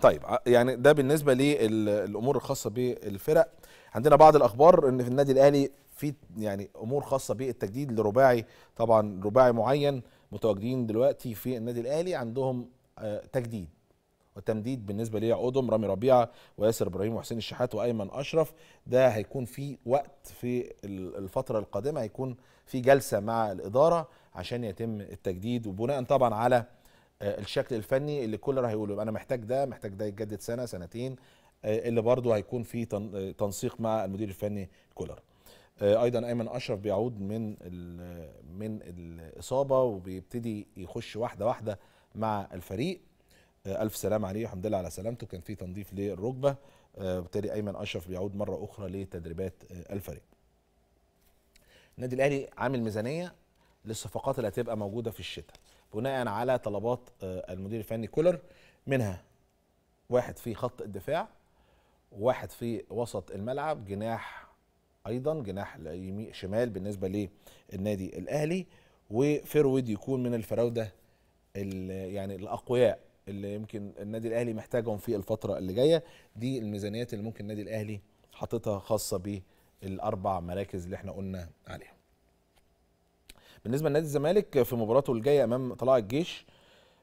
طيب يعني ده بالنسبه للامور الخاصه بالفرق عندنا بعض الاخبار ان في النادي الاهلي في يعني امور خاصه بالتجديد لرباعي طبعا رباعي معين متواجدين دلوقتي في النادي الاهلي عندهم آه، تجديد وتمديد بالنسبه ليا ادم رامي ربيعه وياسر ابراهيم وحسين الشحات وايمن اشرف ده هيكون في وقت في الفتره القادمه هيكون في جلسه مع الاداره عشان يتم التجديد وبناء طبعا على آه، الشكل الفني اللي كولر يقوله انا محتاج ده محتاج ده يتجدد سنه سنتين آه، اللي برضه هيكون في آه، تنسيق مع المدير الفني كولر ايضا ايمن اشرف بيعود من من الاصابه وبيبتدي يخش واحده واحده مع الفريق الف سلام عليه الحمد لله على سلامته كان في تنظيف للركبه وبالتالي ايمن اشرف بيعود مره اخرى لتدريبات الفريق النادي الاهلي عامل ميزانيه للصفقات اللي هتبقى موجوده في الشتاء بناء على طلبات آه، المدير الفني كولر منها واحد في خط الدفاع واحد في وسط الملعب جناح ايضا جناح شمال بالنسبه للنادي الاهلي وفرويد يكون من الفراوده يعني الاقوياء اللي يمكن النادي الاهلي محتاجهم في الفتره اللي جايه دي الميزانيات اللي ممكن النادي الاهلي حاططها خاصه بالاربع مراكز اللي احنا قلنا عليهم بالنسبه لنادي الزمالك في مباراته الجايه امام طلائع الجيش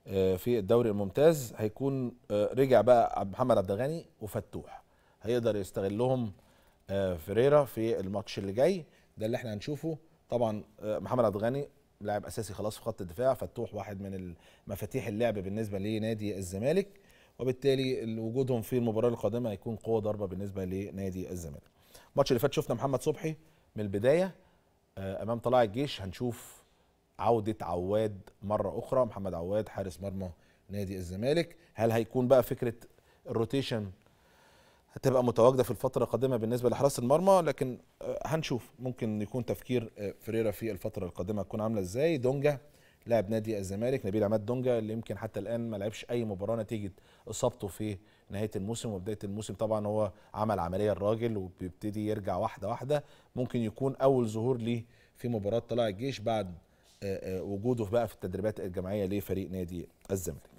آه، في الدوري الممتاز هيكون آه، رجع بقى محمد عبد الغني وفتوح هيقدر يستغلهم آه، فيريرا في الماتش اللي جاي ده اللي احنا هنشوفه طبعا محمد عبد الغني لاعب اساسي خلاص في خط الدفاع فتوح واحد من مفاتيح اللعب بالنسبه لنادي الزمالك وبالتالي وجودهم في المباراه القادمه هيكون قوه ضاربه بالنسبه لنادي الزمالك الماتش اللي فات شفنا محمد صبحي من البدايه آه، امام طلائع الجيش هنشوف عوده عواد مره اخرى محمد عواد حارس مرمى نادي الزمالك هل هيكون بقى فكره الروتيشن هتبقى متواجده في الفتره القادمه بالنسبه لحراسه المرمى لكن آه، هنشوف ممكن يكون تفكير آه، فريرا في الفتره القادمه تكون عامله ازاي دونجا لاعب نادي الزمالك نبيل عماد دونجا اللي يمكن حتى الان ما لعبش اي مباراه نتيجه اصابته في نهايه الموسم وبدايه الموسم طبعا هو عمل عمليه الراجل وبيبتدي يرجع واحده واحده ممكن يكون اول ظهور ليه في مباراه طلائع الجيش بعد آه، آه، وجوده بقى في التدريبات الجماعيه لفريق نادي الزمالك